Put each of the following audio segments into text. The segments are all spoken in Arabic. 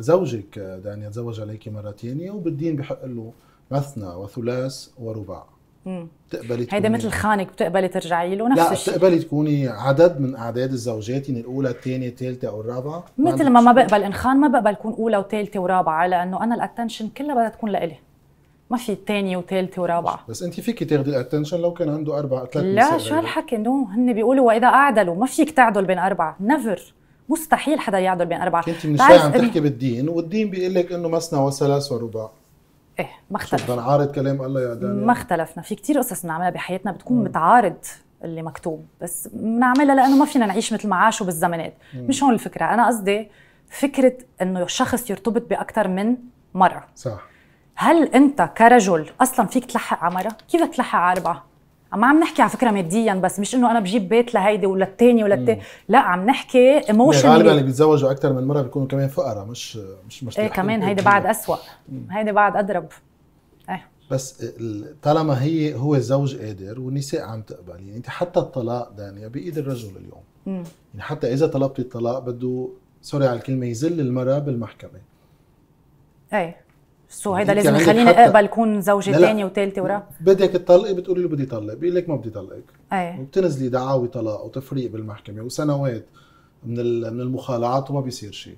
زوجك دانيا تزوج عليك مرة ثانية وبالدين بحق له مثنى وثلاث ورباع بتقبلي هيدا مثل خانك بتقبلي ترجعي له نفس الشيء لا بتقبلي تكوني عدد من اعداد الزوجات يعني الاولى الثانيه الثالثه او الرابعه مثل ما ما بقبل انخان ما بقبل كون اولى وثالثه ورابعه لانه انا الاتنشن كلها بدها تكون لإلي ما في ثانيه وثالثه ورابعه بس انت فيك تاخذي الاتنشن لو كان عنده اربع ثلاث لا شو هالحكي نو هن بيقولوا واذا اعدلوا ما فيك تعدل بين اربعه نيفر مستحيل حدا يعدل بين اربعه كنت من شوي عم تحكي بالدين والدين بيقول لك انه مثنى وثلاث ورباع ايه ما اختلف عارض كلام الله يا دانيال ما اختلفنا في كثير قصص بنعملها بحياتنا بتكون م. متعارض اللي مكتوب بس بنعملها لانه ما فينا نعيش مثل ما عاشوا بالزمانات مش هون الفكره انا قصدي فكره انه الشخص يرتبط باكثر من مره صح هل انت كرجل اصلا فيك تلحق على مره كيف تلحق على اربعه ما عم نحكي على فكره ماديا بس مش انه انا بجيب بيت لهيدي ولا الثاني ولا التاني لا عم نحكي ايموشن يعني غالبا اللي بيتزوجوا اكثر من مره بيكونوا كمان فقراء مش مش مش ايه كمان هيدي بعد اسوء هيدي بعد اضرب ايه بس طالما هي هو الزوج قادر والنساء عم تقبل يعني انت حتى الطلاق دانيا بايد الرجل اليوم مم. يعني حتى اذا طلبتي الطلاق بده سوري على الكلمه يذل المراه بالمحكمه ايه سو هيدا لازم يخليني اقبل كون زوجه ثانيه وثالثه ورا بدك تطلقي بتقولي له بدي طلق بيقول لك ما بدي طلقك ايه وبتنزلي دعاوي طلاق وتفريق بالمحكمه وسنوات من من المخالعات وما بيصير شيء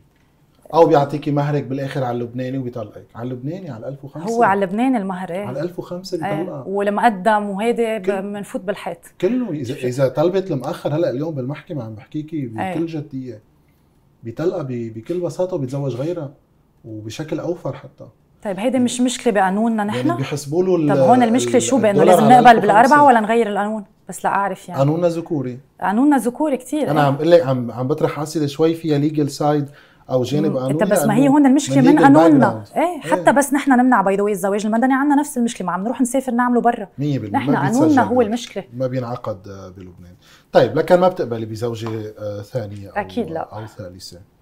او بيعطيكي مهرك بالاخر على اللبناني وبيطلقك على اللبناني على 1005 هو على لبنان المهر ايه على 1005 بيطلقها والمقدم ولما قدم وهيدي بنفوت بالحيط كله اذا اذا طلبت المأخر هلا اليوم بالمحكمه عم بحكيكي بكل ايه. جديه بيطلقها بكل بساطه وبيتزوج غيرها وبشكل اوفر حتى طيب هيدي مش مشكله بقانوننا يعني نحن يعني بيحسبوا له طب هون المشكله شو بانه لازم نقبل بالاربعه ولا نغير القانون بس لاعرف يعني قانوننا ذكوري قانوننا ذكوري كثير انا إيه. عم بقول لك عم عم بطرح اسئله شوي فيها ليجل سايد او جانب إيه، قانوني انت بس ما هي هون المشكله من, من قانوننا إيه،, ايه حتى بس نحن نمنع باي ذا الزواج المدني عندنا نفس المشكله ما عم نروح نسافر نعمله برا 100% نحن قانوننا هو المشكله ما بينعقد آه، بلبنان طيب لكن ما بتقبلي بزوجه آه، ثانيه او اكيد لا او ثالثه